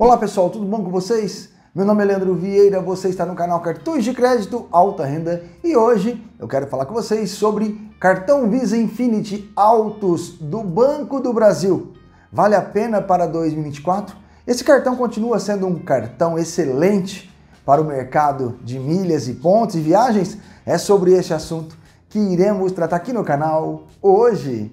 Olá pessoal, tudo bom com vocês? Meu nome é Leandro Vieira, você está no canal Cartões de Crédito Alta Renda e hoje eu quero falar com vocês sobre cartão Visa Infinity Autos do Banco do Brasil. Vale a pena para 2024? Esse cartão continua sendo um cartão excelente para o mercado de milhas e pontos e viagens? É sobre este assunto que iremos tratar aqui no canal hoje.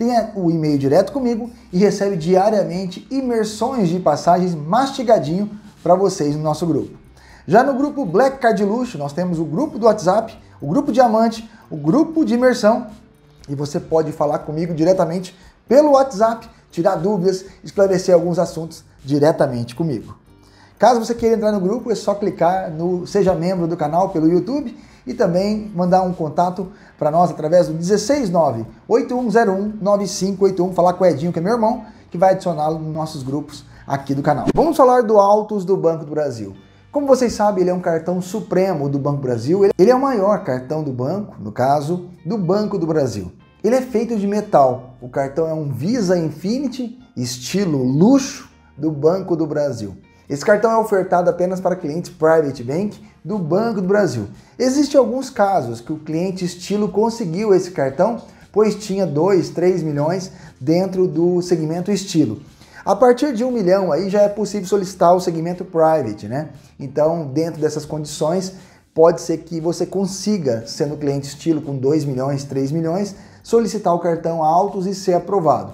tenha o e-mail direto comigo e recebe diariamente imersões de passagens mastigadinho para vocês no nosso grupo. Já no grupo Black Card Luxo, nós temos o grupo do WhatsApp, o grupo Diamante, o grupo de imersão e você pode falar comigo diretamente pelo WhatsApp, tirar dúvidas, esclarecer alguns assuntos diretamente comigo. Caso você queira entrar no grupo, é só clicar no Seja Membro do canal pelo YouTube e também mandar um contato para nós através do 169 8101 9581, falar com o Edinho, que é meu irmão, que vai adicioná-lo nos nossos grupos aqui do canal. Vamos falar do Autos do Banco do Brasil. Como vocês sabem, ele é um cartão supremo do Banco Brasil. Ele é o maior cartão do banco, no caso, do Banco do Brasil. Ele é feito de metal. O cartão é um Visa Infinity, estilo luxo do Banco do Brasil. Esse cartão é ofertado apenas para clientes Private Bank do Banco do Brasil. Existem alguns casos que o cliente estilo conseguiu esse cartão, pois tinha 2, 3 milhões dentro do segmento estilo. A partir de um milhão aí já é possível solicitar o segmento private, né? Então, dentro dessas condições, pode ser que você consiga, sendo cliente estilo com 2 milhões, 3 milhões, solicitar o cartão Autos e ser aprovado.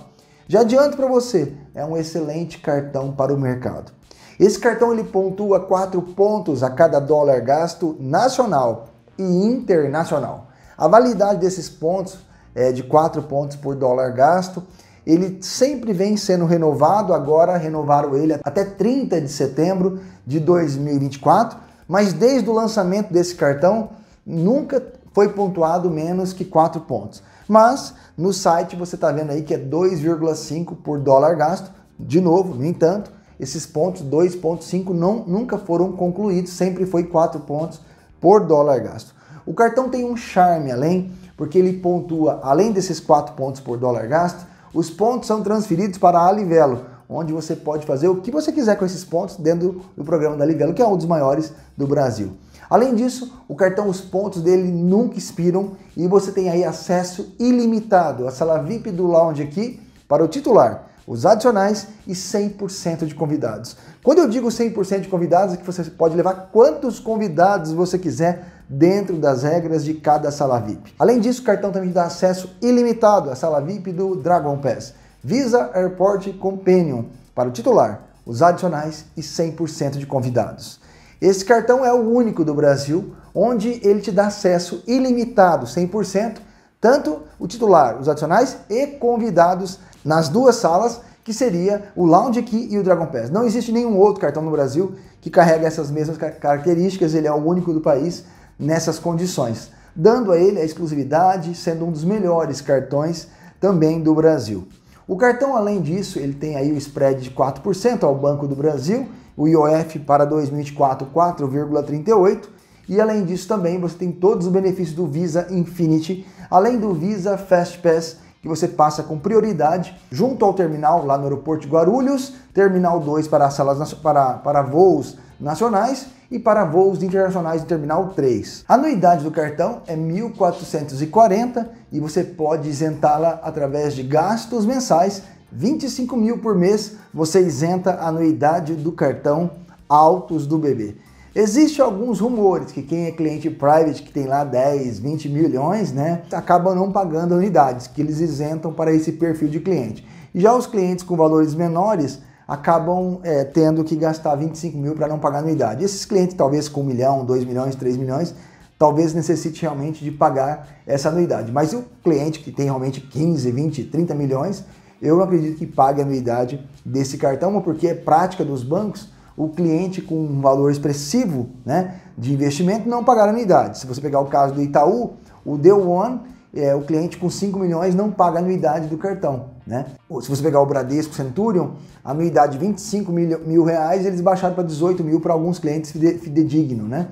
Já adianto para você, é um excelente cartão para o mercado. Esse cartão ele pontua 4 pontos a cada dólar gasto nacional e internacional. A validade desses pontos é de 4 pontos por dólar gasto. Ele sempre vem sendo renovado, agora renovaram ele até 30 de setembro de 2024, mas desde o lançamento desse cartão nunca foi pontuado menos que 4 pontos. Mas no site você está vendo aí que é 2,5 por dólar gasto, de novo, no entanto, esses pontos 2,5 não, nunca foram concluídos, sempre foi 4 pontos por dólar gasto. O cartão tem um charme além, porque ele pontua, além desses 4 pontos por dólar gasto, os pontos são transferidos para a Alivelo, onde você pode fazer o que você quiser com esses pontos dentro do programa da Alivelo, que é um dos maiores do Brasil. Além disso, o cartão, os pontos dele nunca expiram e você tem aí acesso ilimitado à sala VIP do lounge aqui para o titular os adicionais e 100% de convidados. Quando eu digo 100% de convidados, é que você pode levar quantos convidados você quiser dentro das regras de cada sala VIP. Além disso, o cartão também dá acesso ilimitado à sala VIP do Dragon Pass, Visa Airport Companion para o titular, os adicionais e 100% de convidados. Esse cartão é o único do Brasil onde ele te dá acesso ilimitado, 100%, tanto o titular, os adicionais e convidados nas duas salas, que seria o Lounge Key e o Dragon Pass. Não existe nenhum outro cartão no Brasil que carrega essas mesmas características, ele é o único do país nessas condições, dando a ele a exclusividade, sendo um dos melhores cartões também do Brasil. O cartão, além disso, ele tem aí o spread de 4% ao Banco do Brasil, o IOF para 2024 4,38%, e além disso também você tem todos os benefícios do Visa Infinity, além do Visa Fast Pass que você passa com prioridade junto ao terminal lá no aeroporto de Guarulhos, terminal 2 para salas para, para voos nacionais e para voos internacionais do Terminal 3. A anuidade do cartão é 1.440 e você pode isentá-la através de gastos mensais, 25 mil por mês, você isenta a anuidade do cartão Autos do Bebê. Existem alguns rumores que quem é cliente private, que tem lá 10, 20 milhões, né, acaba não pagando anuidades, que eles isentam para esse perfil de cliente. Já os clientes com valores menores acabam é, tendo que gastar 25 mil para não pagar anuidade. Esses clientes, talvez com 1 milhão, 2 milhões, 3 milhões, talvez necessite realmente de pagar essa anuidade. Mas o cliente que tem realmente 15, 20, 30 milhões, eu acredito que pague a anuidade desse cartão, porque é prática dos bancos o cliente com um valor expressivo né, de investimento não pagar anuidade. Se você pegar o caso do Itaú, o Day One, é, o cliente com 5 milhões não paga anuidade do cartão. Né? Ou se você pegar o Bradesco Centurion, a anuidade de 25 mil, mil reais, eles baixaram para 18 mil para alguns clientes fidedigno. Né?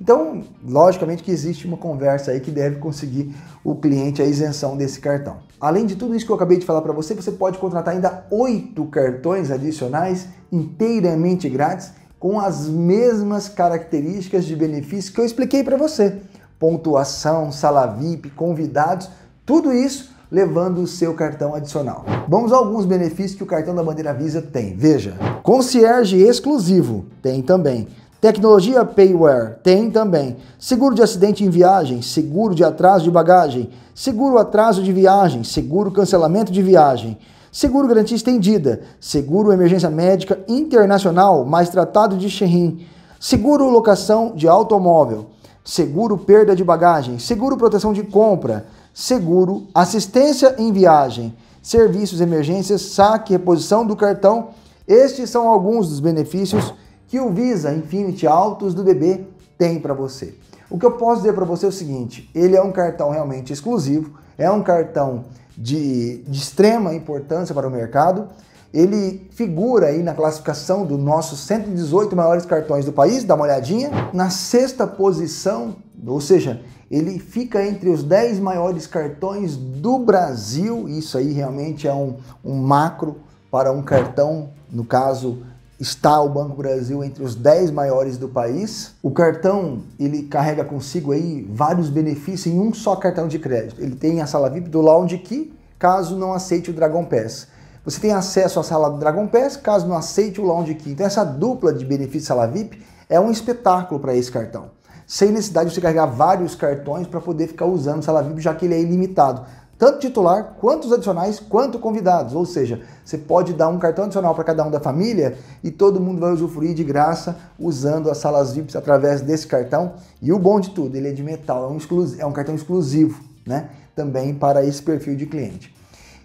Então, logicamente que existe uma conversa aí que deve conseguir o cliente a isenção desse cartão. Além de tudo isso que eu acabei de falar para você, você pode contratar ainda oito cartões adicionais inteiramente grátis com as mesmas características de benefício que eu expliquei para você. Pontuação, sala VIP, convidados, tudo isso levando o seu cartão adicional. Vamos a alguns benefícios que o cartão da bandeira Visa tem. Veja, concierge exclusivo tem também Tecnologia Payware tem também. Seguro de acidente em viagem, seguro de atraso de bagagem, seguro atraso de viagem, seguro cancelamento de viagem, seguro garantia estendida, seguro emergência médica internacional mais tratado de Shein, seguro locação de automóvel, seguro perda de bagagem, seguro proteção de compra, seguro assistência em viagem, serviços emergências, saque, reposição do cartão. Estes são alguns dos benefícios que o Visa Infinity Autos do BB tem para você. O que eu posso dizer para você é o seguinte, ele é um cartão realmente exclusivo, é um cartão de, de extrema importância para o mercado, ele figura aí na classificação dos nossos 118 maiores cartões do país, dá uma olhadinha, na sexta posição, ou seja, ele fica entre os 10 maiores cartões do Brasil, isso aí realmente é um, um macro para um cartão, no caso está o Banco Brasil entre os 10 maiores do país. O cartão, ele carrega consigo aí vários benefícios em um só cartão de crédito. Ele tem a sala VIP do Lounge Key, caso não aceite o Dragon Pass. Você tem acesso à sala do Dragon Pass, caso não aceite o Lounge Key. Então essa dupla de benefícios sala VIP é um espetáculo para esse cartão. Sem necessidade de você carregar vários cartões para poder ficar usando sala VIP, já que ele é ilimitado tanto titular, quanto os adicionais, quanto convidados. Ou seja, você pode dar um cartão adicional para cada um da família e todo mundo vai usufruir de graça usando as salas VIPs através desse cartão. E o bom de tudo, ele é de metal, é um, é um cartão exclusivo, né? Também para esse perfil de cliente.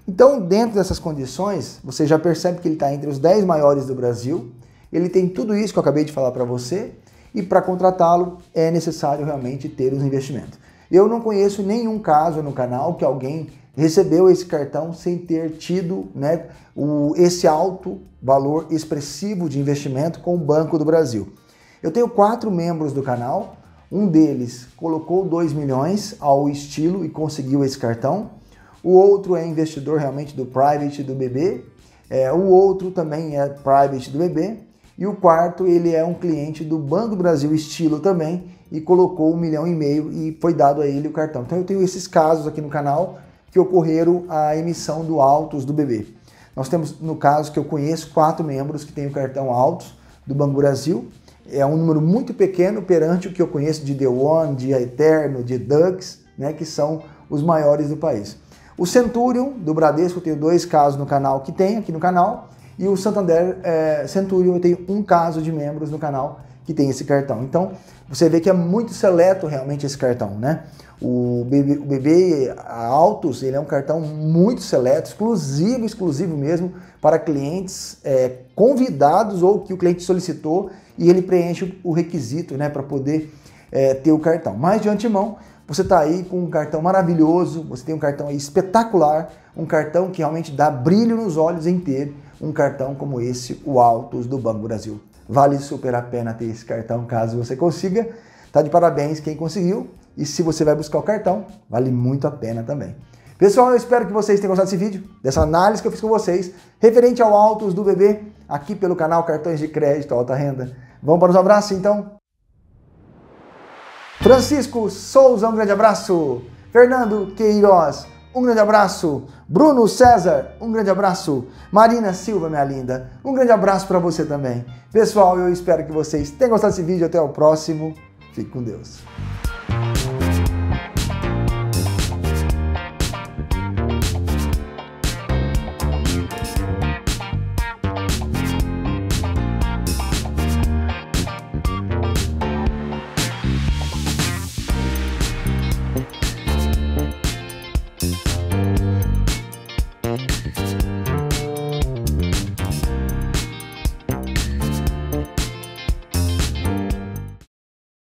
Então, dentro dessas condições, você já percebe que ele está entre os 10 maiores do Brasil. Ele tem tudo isso que eu acabei de falar para você. E para contratá-lo é necessário realmente ter os investimentos. Eu não conheço nenhum caso no canal que alguém recebeu esse cartão sem ter tido né, o, esse alto valor expressivo de investimento com o Banco do Brasil. Eu tenho quatro membros do canal, um deles colocou 2 milhões ao estilo e conseguiu esse cartão, o outro é investidor realmente do private do BB, é, o outro também é private do BB, e o quarto ele é um cliente do Banco do Brasil estilo também e colocou um milhão e meio e foi dado a ele o cartão. Então eu tenho esses casos aqui no canal que ocorreram a emissão do autos do bebê. Nós temos, no caso que eu conheço, quatro membros que têm o cartão autos do Banco Brasil. É um número muito pequeno perante o que eu conheço de The One, de Eterno, de Dux, né, que são os maiores do país. O Centurion, do Bradesco, eu tenho dois casos no canal que tem aqui no canal. E o Santander é, Centurion, eu tenho um caso de membros no canal que tem esse cartão. Então, você vê que é muito seleto realmente esse cartão, né? O BB, o BB Autos, ele é um cartão muito seleto, exclusivo, exclusivo mesmo, para clientes é, convidados ou que o cliente solicitou e ele preenche o requisito, né, para poder é, ter o cartão. Mas de antemão, você está aí com um cartão maravilhoso, você tem um cartão espetacular, um cartão que realmente dá brilho nos olhos em ter um cartão como esse, o Autos do Banco Brasil. Vale super a pena ter esse cartão caso você consiga. Tá de parabéns quem conseguiu. E se você vai buscar o cartão, vale muito a pena também. Pessoal, eu espero que vocês tenham gostado desse vídeo, dessa análise que eu fiz com vocês, referente ao Autos do BB, aqui pelo canal Cartões de Crédito Alta Renda. Vamos para os abraços, então? Francisco Souza, um grande abraço. Fernando Queiroz, um grande abraço. Bruno César, um grande abraço. Marina Silva, minha linda, um grande abraço para você também. Pessoal, eu espero que vocês tenham gostado desse vídeo. Até o próximo. Fique com Deus.